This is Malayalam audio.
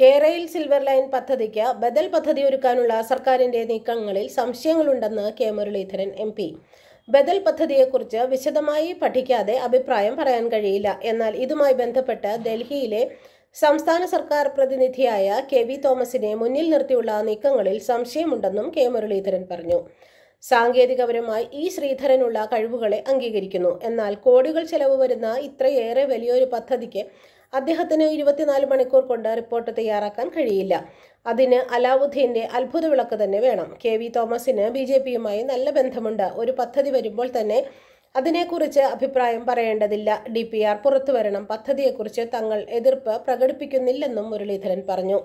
കേരയിൽ സിൽവർ ലൈൻ പദ്ധതിക്ക് ബദൽ പദ്ധതി ഒരുക്കാനുള്ള സർക്കാരിന്റെ നീക്കങ്ങളിൽ സംശയങ്ങളുണ്ടെന്ന് കെ മുരളീധരൻ എം പി ബദൽ പദ്ധതിയെക്കുറിച്ച് വിശദമായി പഠിക്കാതെ അഭിപ്രായം പറയാൻ കഴിയില്ല എന്നാൽ ഇതുമായി ബന്ധപ്പെട്ട് ഡൽഹിയിലെ സംസ്ഥാന സർക്കാർ പ്രതിനിധിയായ കെ വി തോമസിനെ മുന്നിൽ നിർത്തിയുള്ള നീക്കങ്ങളിൽ സംശയമുണ്ടെന്നും കെ മുരളീധരൻ പറഞ്ഞു സാങ്കേതികപരമായി ഈ ശ്രീധരനുള്ള കഴിവുകളെ അംഗീകരിക്കുന്നു എന്നാൽ കോടികൾ ചെലവ് വരുന്ന ഇത്രയേറെ വലിയൊരു പദ്ധതിക്ക് അദ്ദേഹത്തിന് ഇരുപത്തിനാല് മണിക്കൂർ കൊണ്ട് റിപ്പോർട്ട് തയ്യാറാക്കാൻ കഴിയില്ല അതിന് അലാവുദ്ദീൻ്റെ അത്ഭുത വിളക്ക് തന്നെ വേണം കെ വി തോമസിന് ബി ജെ പിയുമായി നല്ല ബന്ധമുണ്ട് ഒരു പദ്ധതി വരുമ്പോൾ തന്നെ അതിനെക്കുറിച്ച് അഭിപ്രായം പറയേണ്ടതില്ല ഡി പി ആർ പുറത്തുവരണം പദ്ധതിയെക്കുറിച്ച് തങ്ങൾ എതിർപ്പ് പ്രകടിപ്പിക്കുന്നില്ലെന്നും മുരളീധരൻ പറഞ്ഞു